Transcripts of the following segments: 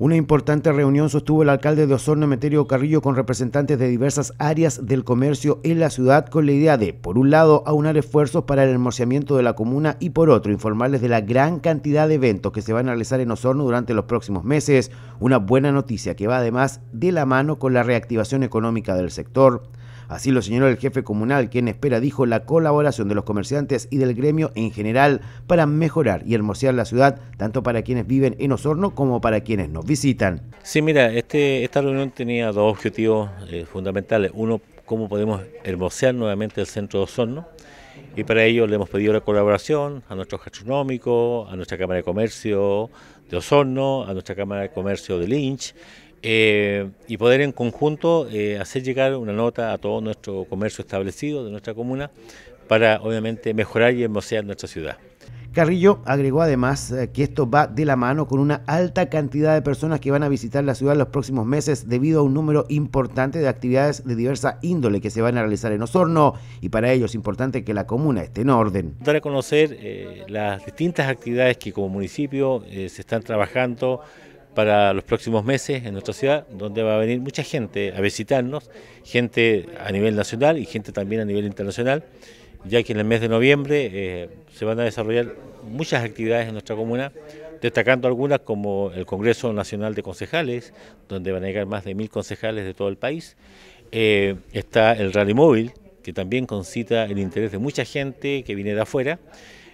Una importante reunión sostuvo el alcalde de Osorno, Emeterio Carrillo, con representantes de diversas áreas del comercio en la ciudad con la idea de, por un lado, aunar esfuerzos para el hermoseamiento de la comuna y, por otro, informarles de la gran cantidad de eventos que se van a realizar en Osorno durante los próximos meses. Una buena noticia que va además de la mano con la reactivación económica del sector. Así lo señaló el jefe comunal, quien espera, dijo, la colaboración de los comerciantes y del gremio en general para mejorar y hermosear la ciudad, tanto para quienes viven en Osorno como para quienes nos visitan. Sí, mira, este, esta reunión tenía dos objetivos eh, fundamentales. Uno, cómo podemos hermosear nuevamente el centro de Osorno. Y para ello le hemos pedido la colaboración a nuestros gastronómicos, a nuestra Cámara de Comercio de Osorno, a nuestra Cámara de Comercio de Lynch, eh, y poder en conjunto eh, hacer llegar una nota a todo nuestro comercio establecido de nuestra comuna para obviamente mejorar y hermosear nuestra ciudad. Carrillo agregó además eh, que esto va de la mano con una alta cantidad de personas que van a visitar la ciudad en los próximos meses debido a un número importante de actividades de diversa índole que se van a realizar en Osorno y para ello es importante que la comuna esté en orden. Dar a conocer las distintas actividades que como municipio se están trabajando para los próximos meses en nuestra ciudad, donde va a venir mucha gente a visitarnos, gente a nivel nacional y gente también a nivel internacional, ya que en el mes de noviembre eh, se van a desarrollar muchas actividades en nuestra comuna, destacando algunas como el Congreso Nacional de Concejales, donde van a llegar más de mil concejales de todo el país. Eh, está el Rally Móvil, que también concita el interés de mucha gente que viene de afuera.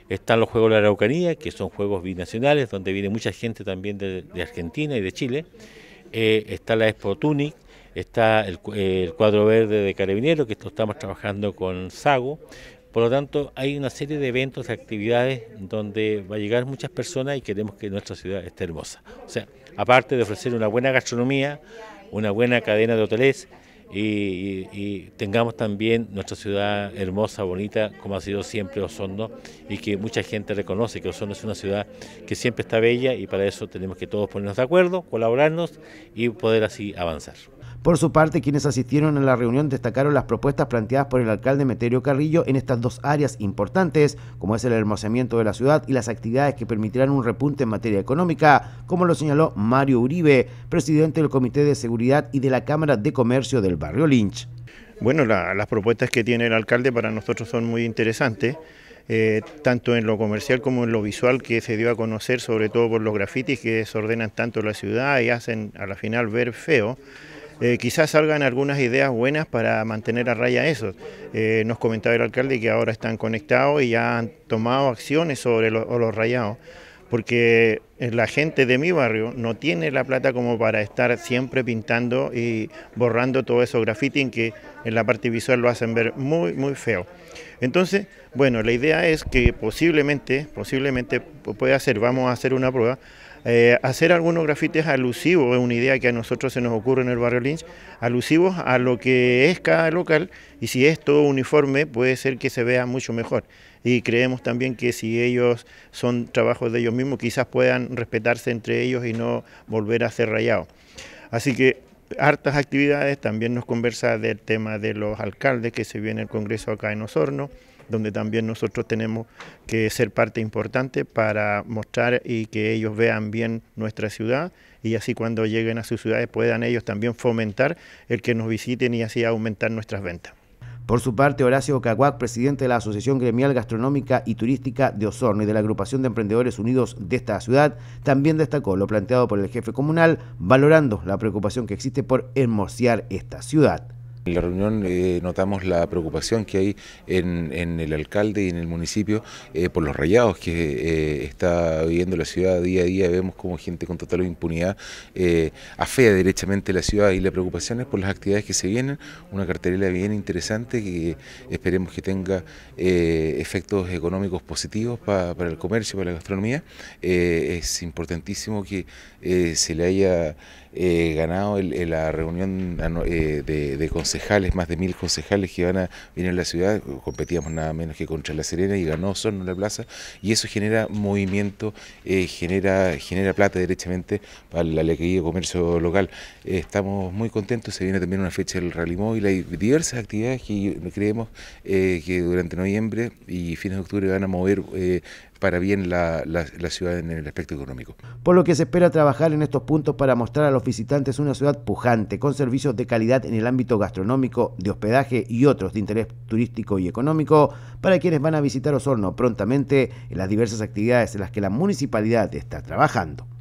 Están los Juegos de la Araucanía, que son juegos binacionales, donde viene mucha gente también de, Argentina y de Chile. Eh, está la Expo Tunic, está el, cuadro verde de Carabinero, que esto estamos trabajando con Sago. Por lo tanto, hay una serie de eventos, de actividades donde va a llegar muchas personas y queremos que nuestra ciudad esté hermosa. O sea, aparte de ofrecer una buena gastronomía, una buena cadena de hoteles, y, tengamos también nuestra ciudad hermosa, bonita, como ha sido siempre Osorno, y que mucha gente reconoce que Osorno es una ciudad que siempre está bella y para eso tenemos que todos ponernos de acuerdo, colaborarnos y poder así avanzar. Por su parte, quienes asistieron a la reunión destacaron las propuestas planteadas por el alcalde Meterio Carrillo en estas dos áreas importantes, como es el hermoseamiento de la ciudad y las actividades que permitirán un repunte en materia económica, como lo señaló Mario Uribe, presidente del Comité de Seguridad y de la Cámara de Comercio del barrio Lynch. Bueno, las propuestas que tiene el alcalde para nosotros son muy interesantes. Eh, tanto en lo comercial como en lo visual que se dio a conocer, sobre todo por los grafitis que desordenan tanto la ciudad y hacen a la final ver feo. Eh, quizás salgan algunas ideas buenas para mantener a raya eso. Eh, nos comentaba el alcalde que ahora están conectados y ya han tomado acciones sobre los rayados, porque la gente de mi barrio no tiene la plata como para estar siempre pintando y borrando todo eso graffiti que en la parte visual lo hacen ver muy, muy feo. Entonces, bueno, la idea es que posiblemente, posiblemente puede hacer, vamos a hacer una prueba eh, hacer algunos grafites alusivos, es una idea que a nosotros se nos ocurre en el barrio Lynch, alusivos a lo que es cada local y si es todo uniforme puede ser que se vea mucho mejor. Y creemos también que si ellos son trabajos de ellos mismos, quizás puedan respetarse entre ellos y no volver a ser rayados. Así que hartas actividades, también nos conversa del tema de los alcaldes que se viene el Congreso acá en Osorno, donde también nosotros tenemos que ser parte importante para mostrar y que ellos vean bien nuestra ciudad y así cuando lleguen a sus ciudades puedan ellos también fomentar el que nos visiten y así aumentar nuestras ventas. Por su parte, Horacio Caguac, presidente de la Asociación Gremial Gastronómica y Turística de Osorno y de la Agrupación de Emprendedores Unidos de esta ciudad, también destacó lo planteado por el jefe comunal, valorando la preocupación que existe por hermosear esta ciudad. En la reunión eh, notamos la preocupación que hay en, el alcalde y en el municipio eh, por los rayados que eh, está viviendo la ciudad día a día. Vemos como gente con total impunidad afea derechamente la ciudad y la preocupación es por las actividades que se vienen. Una cartelera bien interesante que esperemos que tenga efectos económicos positivos para el comercio, para la gastronomía. es importantísimo que se le haya ganado la reunión de, de concejales, más de mil concejales que van a venir a la ciudad, competíamos nada menos que contra La Serena y ganó Sorno la plaza, y eso genera movimiento, eh, genera, genera plata derechamente para la alegría de comercio local. Eh, estamos muy contentos, se viene también una fecha del Rally Móvil, hay diversas actividades que creemos eh, que durante noviembre y fines de octubre van a mover para bien la, ciudad en el aspecto económico. Por lo que se espera trabajar en estos puntos para mostrar a los visitantes una ciudad pujante, con servicios de calidad en el ámbito gastronómico, de hospedaje y otros de interés turístico y económico, para quienes van a visitar Osorno prontamente en las diversas actividades en las que la municipalidad está trabajando.